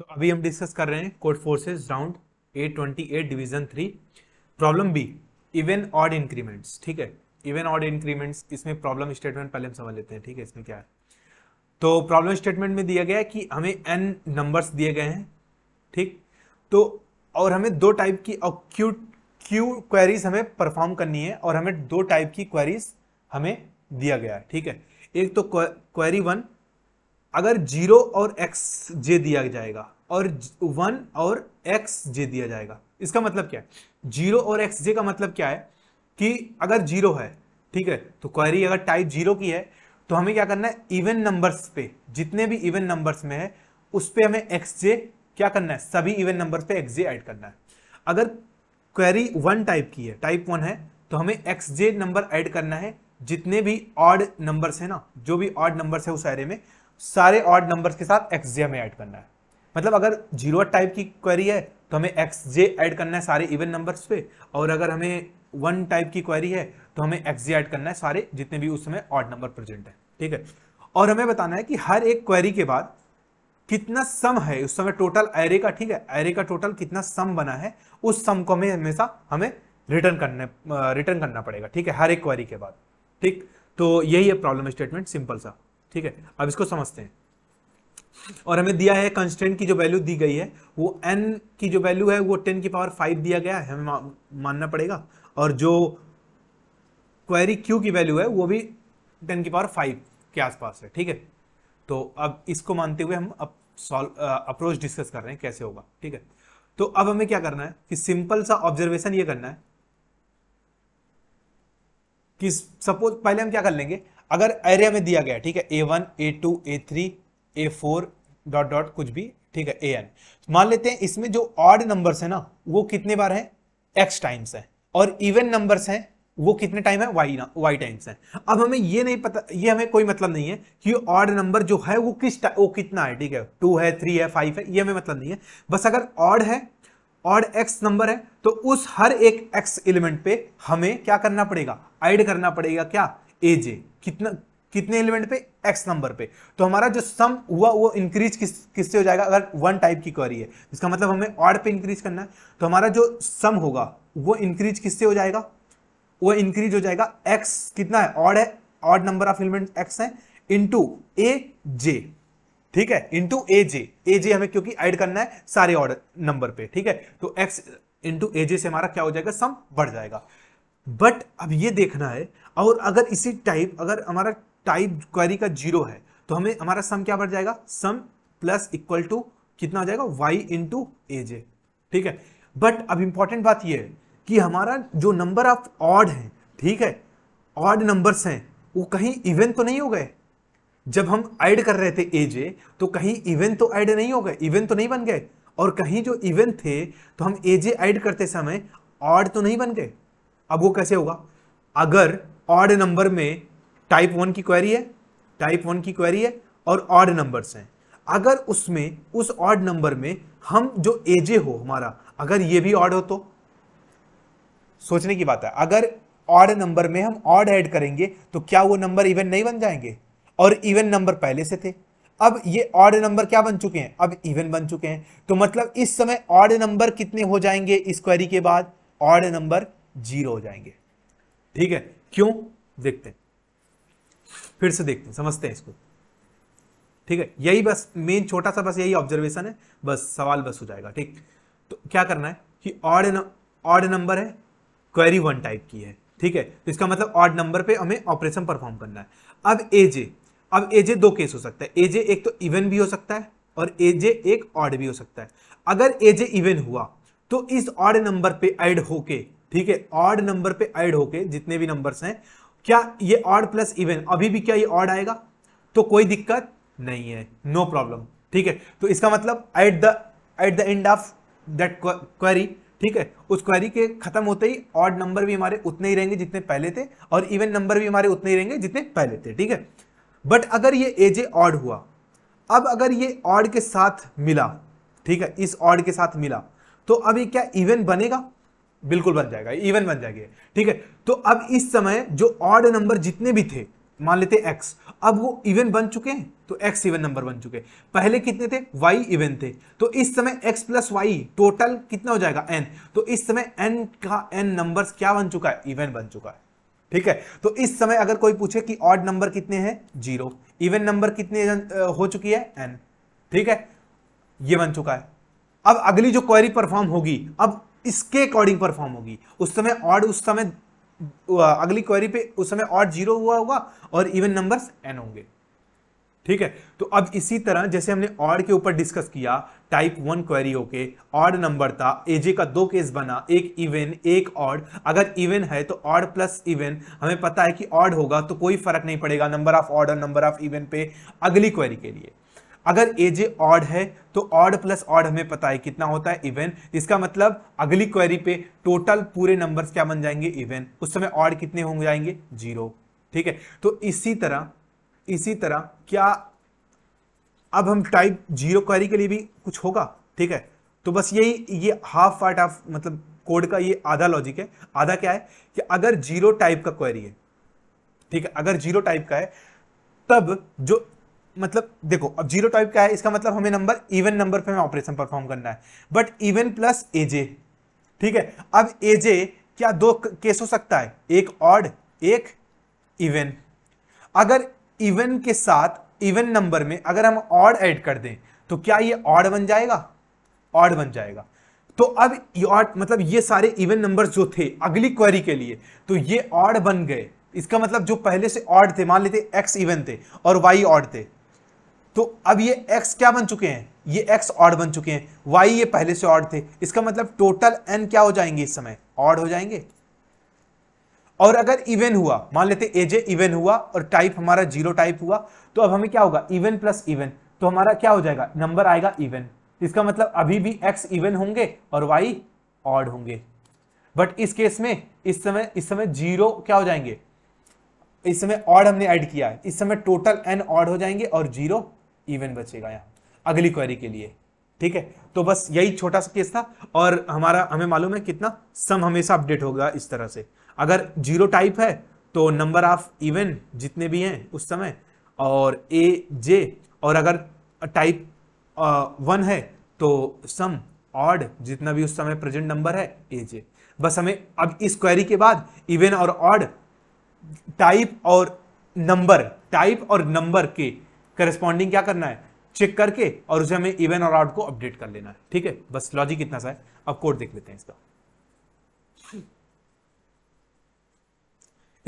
तो अभी हम डिस्कस कर रहे हैं Codeforces round A twenty eight division three problem B even odd increments ठीक है इवन ऑड इंक्रीमेंट्स इसमें प्रॉब्लम स्टेटमेंट पहले हम समझ लेते हैं ठीक है इसमें क्या है तो प्रॉब्लम स्टेटमेंट में दिया गया है कि हमें एन नंबर्स दिए गए हैं ठीक तो और हमें दो टाइप की और क्यू क्यू क्वेरीज हमें परफॉर्म करनी है और हमें दो टाइप की क्वेरीज हमें दिया गया है ठीक है एक तो क्वेरी वन अगर जीरो और एक्स जे दिया जाएगा और वन और एक्स जे दिया जाएगा इसका मतलब क्या है जीरो और एक्स जे का मतलब क्या है कि अगर जीरो है ठीक है तो क्वेरी अगर टाइप जीरो की है तो हमें क्या करना है इवन नंबर्स पे जितने भी इवन नंबर्स में है उस पर हमें एक्स जे क्या करना है सभी इवन नंबर्स पे एक्स जे एड करना है अगर क्वेरी वन टाइप की है टाइप वन है तो हमें एक्स जे नंबर एड करना है जितने भी ऑड नंबर्स है ना जो भी ऑड नंबर्स है उस एरे में सारे ऑड नंबर्स के साथ एक्स जे हमें ऐड करना है मतलब अगर जीरो टाइप की क्वेरी है तो हमें एक्स जे ऐड करना है सारे इवन नंबर्स पे और अगर हमें वन टाइप की क्वेरी है तो हमें एक्स जे ऐड करना है सारे जितने भी उस समय ऑड नंबर प्रेजेंट है ठीक है और हमें बताना है कि हर एक क्वेरी के बाद कितना सम है उस समय टोटल एरे का ठीक है एरे का टोटल कितना सम बना है उस सम को हमें हमेशा हमें रिटर्न करने रिटर्न करना पड़ेगा ठीक है हर एक क्वेरी के बाद ठीक तो यही है प्रॉब्लम स्टेटमेंट सिंपल सा ठीक है अब इसको समझते हैं और हमें दिया है कंस्टेंट की जो वैल्यू दी गई है वो एन की जो वैल्यू है वो टेन की पावर फाइव दिया गया है हमें मानना पड़ेगा और जो क्वेरी क्यू की वैल्यू है वो भी टेन की पावर फाइव के आसपास है ठीक है तो अब इसको मानते हुए हम अब सॉल्व अप्रोच डिस्कस कर रहे हैं कैसे होगा ठीक है तो अब हमें क्या करना है कि सिंपल सा ऑब्जर्वेशन ये करना है कि सपोज पहले हम क्या कर लेंगे अगर एरिया में दिया गया ठीक है A one A two A three A four dot dot कुछ भी ठीक है ए एन मान लेते हैं इसमें जो ऑड नंबर्स है ना वो कितने बार है एक्स टाइम्स है और इवन नंबर्स है वो कितने टाइम है वाई ना वाई टाइम्स है अब हमें ये नहीं पता ये हमें कोई मतलब नहीं है कि ऑड नंबर जो है वो किस वो कितना है ठीक है टू है थ्री है फाइव है ये हमें मतलब नहीं है बस अगर ऑड है ऑड एक्स नंबर है तो उस हर एक एक्स एलिमेंट पे हमें क्या करना पड़ेगा ऐड करना पड़ेगा क्या ए जे कितना कितने एलिमेंट पे एक्स नंबर पे तो हमारा जो सम हुआ वो इंक्रीज किस किससे हो जाएगा अगर वन टाइप की क्वेरी है इसका मतलब हमें ऑड पे इंक्रीज करना है तो हमारा जो सम होगा वो इंक्रीज किससे हो जाएगा वो इंक्रीज हो जाएगा एक्स कितना है ऑड है odd number of element X है इंटू ए जे ठीक है इंटू ए जे ए जे हमें क्योंकि ऐड करना है सारे ऑर्डर नंबर पे ठीक है तो एक्स इंटू ए जे से हमारा क्या हो जाएगा सम बढ़ जाएगा बट अब ये देखना है और अगर इसी टाइप अगर हमारा टाइप क्वेरी का जीरो है तो हमें हमारा सम क्या बढ़ जाएगा सम प्लस इक्वल टू कितना हो जाएगा y इंटू ए जे ठीक है बट अब इंपॉर्टेंट बात यह है कि हमारा जो नंबर ऑफ ऑड है ठीक है ऑड नंबर्स हैं वो कहीं इवेंट तो नहीं हो गए जब हम ऐड कर रहे थे ए जे तो कहीं इवेंट तो ऐड नहीं हो गए इवेंट तो नहीं बन गए और कहीं जो इवेंट थे तो हम ए जे ऐड करते समय ऑड तो नहीं बन गए अब वो कैसे होगा अगर ऑड नंबर में टाइप वन की क्वेरी है टाइप वन की क्वेरी है और ऑड नंबर्स हैं अगर उसमें उस ऑड नंबर में हम जो एजे हो हमारा अगर ये भी ऑड हो तो सोचने की बात है अगर ऑड नंबर में हम ऑड ऐड करेंगे तो क्या वो नंबर इवन नहीं बन जाएंगे और इवन नंबर पहले से थे अब ये ऑड नंबर क्या बन चुके हैं अब इवन बन चुके हैं तो मतलब इस समय ऑड नंबर कितने हो जाएंगे इस क्वेरी के बाद ऑड नंबर जीरो हो जाएंगे ठीक है क्यों देखते हैं फिर से देखते हैं समझते हैं इसको ठीक है यही बस मेन छोटा सा बस यही ऑब्जर्वेशन है बस सवाल बस हो जाएगा ठीक तो क्या करना है कि ऑड ऑड नंबर है क्वेरी वन टाइप की है ठीक है तो इसका मतलब ऑड नंबर पे हमें ऑपरेशन परफॉर्म करना है अब एजे अब एजे दो केस हो सकता है एजे एक तो इवन भी हो सकता है और एजे एक ऑड भी हो सकता है अगर एजे इवन हुआ तो इस ऑड नंबर पे ऐड होके ठीक है ऑड नंबर पे ऐड होके जितने भी नंबर्स हैं क्या ये ऑड प्लस इवन अभी भी क्या ये ऑड आएगा तो कोई दिक्कत नहीं है नो प्रॉब्लम ठीक है तो इसका मतलब at the at the end of that query ठीक है उस क्वेरी के खत्म होते ही ऑड नंबर भी हमारे उतने ही रहेंगे जितने पहले थे और इवन नंबर भी हमारे उतने ही रहेंगे जितने पहले थे ठीक है बट अगर ये एजे ऑड हुआ अब अगर ये ऑड के साथ मिला ठीक है इस ऑड के साथ मिला तो अभी क्या इवन बनेगा बिल्कुल बन जाएगा इवन बन जाएगी ठीक है तो अब इस समय जो ऑड नंबर जितने भी थे मान लेते एक्स अब वो इवन बन चुके हैं तो एक्स इवन नंबर बन चुके पहले कितने थे वाई इवन थे तो इस समय एक्स प्लस वाई टोटल कितना हो जाएगा एन तो इस समय एन का एन नंबर क्या बन चुका है इवन बन चुका है ठीक है तो इस समय अगर कोई पूछे कि ऑड नंबर कितने हैं जीरो इवन नंबर कितने हो चुकी है एन ठीक है ये बन चुका है अब अगली जो क्वेरी परफॉर्म होगी अब इसके अकॉर्डिंग परफॉर्म होगी उस समय ऑड उस समय अगली क्वेरी पे उस समय ऑड जीरो हुआ होगा और इवन नंबर्स एन होंगे ठीक है तो अब इसी तरह जैसे हमने ऑड के ऊपर डिस्कस किया टाइप वन क्वेरी होके ऑड नंबर था एजे का दो केस बना एक इवन एक ऑड अगर इवन है तो ऑड प्लस इवन हमें पता है कि ऑड होगा तो कोई फर्क नहीं पड़ेगा नंबर ऑफ ऑड और नंबर ऑफ इवन पे अगली क्वेरी के लिए अगर एज ऑड है तो ऑड प्लस ऑड हमें पता है कितना होता है इवन इसका मतलब अगली क्वेरी पे टोटल पूरे नंबर्स क्या बन जाएंगे इवन उस समय ऑड कितने हो जाएंगे जीरो ठीक है तो इसी तरह इसी तरह क्या अब हम टाइप जीरो क्वेरी के लिए भी कुछ होगा ठीक है तो बस यही ये हाफ पार्ट ऑफ मतलब कोड का ये आधा लॉजिक है आधा क्या है कि अगर जीरो टाइप का क्वेरी है ठीक है अगर जीरो टाइप का है तब जो मतलब देखो अब जीरो टाइप का है इसका मतलब हमें नंबर इवन नंबर पे हमें ऑपरेशन परफॉर्म करना है बट इवन प्लस एजे ठीक है अब एजे क्या दो केस हो सकता है एक ऑड एक इवन अगर इवन के साथ इवन नंबर में अगर हम ऑड ऐड कर दें तो क्या ये ऑड बन जाएगा ऑड बन जाएगा तो अब ऑड मतलब ये सारे इवन नंबर जो थे अगली क्वेरी के लिए तो ये ऑड बन गए इसका मतलब जो पहले से ऑड थे मान लेते एक्स इवन थे और वाई ऑड थे तो अब ये x क्या बन चुके हैं ये x ऑड बन चुके हैं y ये पहले से ऑड थे इसका मतलब टोटल n क्या हो जाएंगे इस समय ऑड हो जाएंगे और अगर इवन हुआ मान लेते एजे इवन हुआ और टाइप हमारा जीरो टाइप हुआ तो अब हमें क्या होगा इवन प्लस इवन तो हमारा क्या हो जाएगा नंबर आएगा इवन इसका मतलब अभी भी x इवन होंगे और y ऑड होंगे बट इस केस में इस समय इस समय जीरो क्या हो जाएंगे इस समय ऑड हमने ऐड किया है इस समय टोटल एन ऑड हो जाएंगे और जीरो इवन बचेगा यहाँ अगली क्वेरी के लिए ठीक है तो बस यही छोटा सा केस था और हमारा हमें मालूम है कितना सम हमेशा अपडेट होगा इस तरह से अगर जीरो टाइप है तो नंबर ऑफ इवन जितने भी हैं उस समय और ए जे और अगर टाइप वन है तो सम ऑड जितना भी उस समय प्रेजेंट नंबर है ए जे बस हमें अब इस क्वेरी के बाद इवन और ऑड टाइप और नंबर टाइप और नंबर के करेस्पॉन्डिंग क्या करना है चेक करके और उसे हमें इवन और आउट को अपडेट कर लेना है ठीक है बस लॉजिक इतना सा है अब कोड देख लेते हैं इसका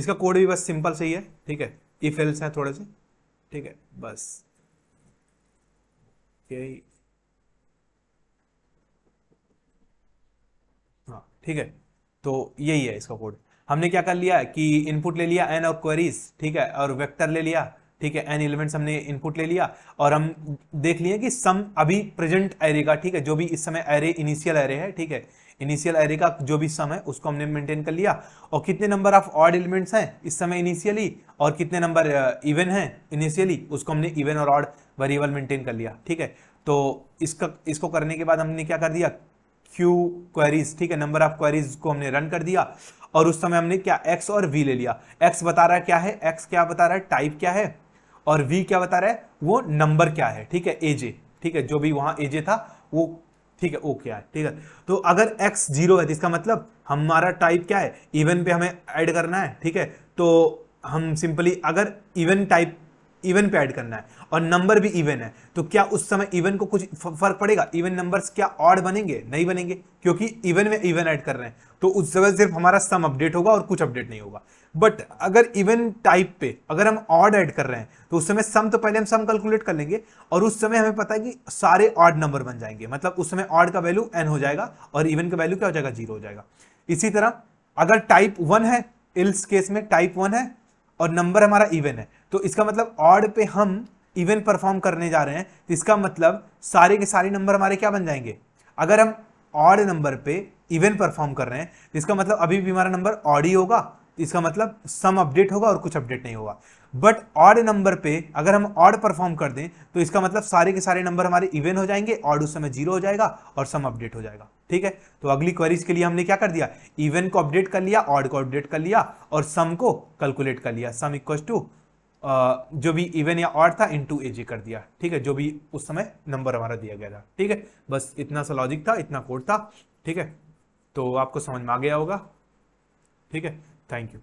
इसका कोड भी बस सिंपल सही है ठीक है इफ एल्स है थोड़े से ठीक है बस यही हाँ ठीक है तो यही है इसका कोड हमने क्या कर लिया कि इनपुट ले लिया एन और क्वेरीज ठीक है और वेक्टर ले लिया ठीक है एन एलिमेंट हमने इनपुट ले लिया और हम देख लिए कि सम अभी प्रेजेंट एरे का ठीक है जो भी इस समय एरे इनिशियल एरे है ठीक है इनिशियल एरे का जो भी सम है उसको हमने मेंटेन कर लिया और कितने नंबर ऑफ ऑड एलिमेंट्स हैं इस समय इनिशियली और कितने नंबर इवन uh, हैं इनिशियली उसको हमने इवन और ऑड वेरिएबल मेंटेन कर लिया ठीक है तो इसका इसको करने के बाद हमने क्या कर दिया क्यू क्वेरीज ठीक है नंबर ऑफ क्वेरीज को हमने रन कर दिया और उस समय हमने क्या एक्स और वी ले लिया एक्स बता रहा है क्या है एक्स क्या बता रहा है टाइप क्या है और वी क्या बता रहा है वो नंबर क्या है ठीक है एजे ठीक है जो भी वहां एजे था वो ठीक है ओ क्या है ठीक है तो अगर एक्स जीरो है तो इसका मतलब हमारा टाइप क्या है इवन पे हमें ऐड करना है ठीक है तो हम सिंपली अगर इवन टाइप इवन पे ऐड करना है और नंबर भी इवन है तो क्या उस समय इवन को कुछ फर्क पड़ेगा इवन नंबर्स क्या ऑड बनेंगे नहीं बनेंगे क्योंकि इवन में इवन ऐड कर रहे हैं तो उस समय सिर्फ हमारा सम अपडेट होगा और कुछ अपडेट नहीं होगा बट अगर इवन टाइप पे अगर हम ऑड ऐड कर रहे हैं तो उस समय सम तो पहले हम सम कैलकुलेट कर लेंगे और उस समय हमें पता है कि सारे ऑड नंबर बन जाएंगे मतलब उस समय ऑड का वैल्यू एन हो जाएगा और इवन का वैल्यू क्या हो जाएगा जीरो हो जाएगा इसी तरह अगर टाइप वन है इल्स केस में टाइप वन है और नंबर हमारा इवन है तो इसका मतलब ऑड पे हम इवन परफॉर्म करने जा रहे हैं तो इसका मतलब सारे के सारे नंबर हमारे क्या बन जाएंगे अगर हम ऑड नंबर पे इवन परफॉर्म कर रहे हैं तो इसका मतलब अभी भी हमारा नंबर ऑड ही होगा इसका मतलब सम अपडेट होगा और कुछ अपडेट नहीं होगा बट ऑड नंबर पे अगर हम ऑड परफॉर्म कर दें तो इसका मतलब सारे के सारे नंबर हमारे इवन हो जाएंगे ऑड उस समय जीरो हो जाएगा और सम अपडेट हो जाएगा ठीक है तो अगली क्वेरीज के लिए हमने क्या कर दिया इवन को अपडेट कर लिया ऑड को अपडेट कर लिया और सम को कैलकुलेट कर लिया सम इक्वल टू जो भी इवन या ऑड था इन टू एजे कर दिया ठीक है जो भी उस समय नंबर हमारा दिया गया था ठीक है बस इतना सा लॉजिक था इतना कोड था ठीक है तो आपको समझ में आ गया होगा ठीक है Thank you.